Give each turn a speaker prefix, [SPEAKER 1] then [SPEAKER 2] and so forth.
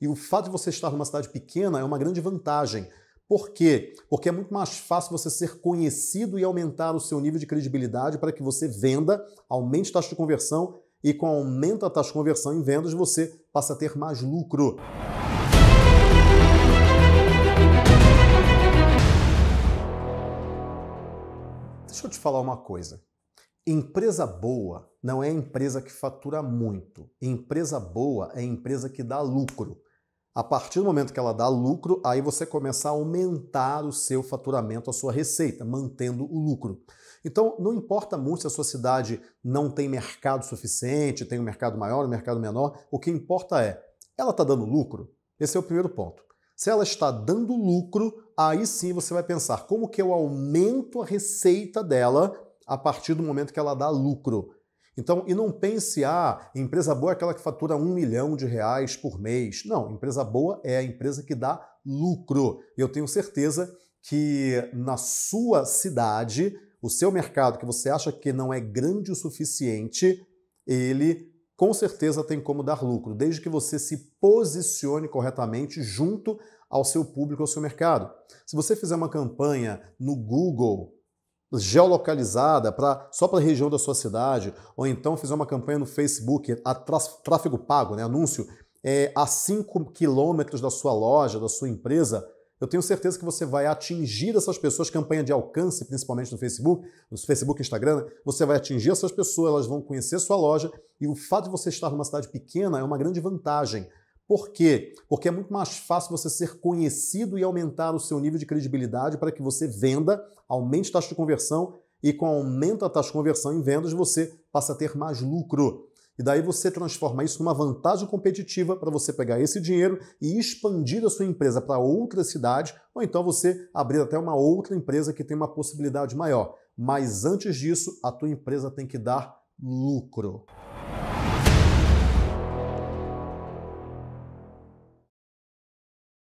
[SPEAKER 1] E o fato de você estar numa cidade pequena é uma grande vantagem. Por quê? Porque é muito mais fácil você ser conhecido e aumentar o seu nível de credibilidade para que você venda, aumente a taxa de conversão e com aumenta a taxa de conversão em vendas você passa a ter mais lucro. Deixa eu te falar uma coisa. Empresa boa não é empresa que fatura muito. Empresa boa é empresa que dá lucro. A partir do momento que ela dá lucro, aí você começa a aumentar o seu faturamento, a sua receita, mantendo o lucro. Então, não importa muito se a sua cidade não tem mercado suficiente, tem um mercado maior, um mercado menor, o que importa é, ela está dando lucro? Esse é o primeiro ponto. Se ela está dando lucro, aí sim você vai pensar como que eu aumento a receita dela a partir do momento que ela dá lucro. Então, e não pense, ah, empresa boa é aquela que fatura um milhão de reais por mês. Não, empresa boa é a empresa que dá lucro. Eu tenho certeza que na sua cidade, o seu mercado que você acha que não é grande o suficiente, ele com certeza tem como dar lucro, desde que você se posicione corretamente junto ao seu público, ao seu mercado. Se você fizer uma campanha no Google geolocalizada para só para a região da sua cidade, ou então fizer uma campanha no Facebook, a tráfego pago, né, anúncio, é, a 5 quilômetros da sua loja, da sua empresa, eu tenho certeza que você vai atingir essas pessoas, campanha de alcance, principalmente no Facebook, no Facebook Instagram, né, você vai atingir essas pessoas, elas vão conhecer sua loja, e o fato de você estar numa cidade pequena é uma grande vantagem por quê? Porque é muito mais fácil você ser conhecido e aumentar o seu nível de credibilidade para que você venda, aumente a taxa de conversão e com aumenta a taxa de conversão em vendas você passa a ter mais lucro. E daí você transforma isso numa vantagem competitiva para você pegar esse dinheiro e expandir a sua empresa para outra cidade, ou então você abrir até uma outra empresa que tem uma possibilidade maior. Mas antes disso, a tua empresa tem que dar lucro.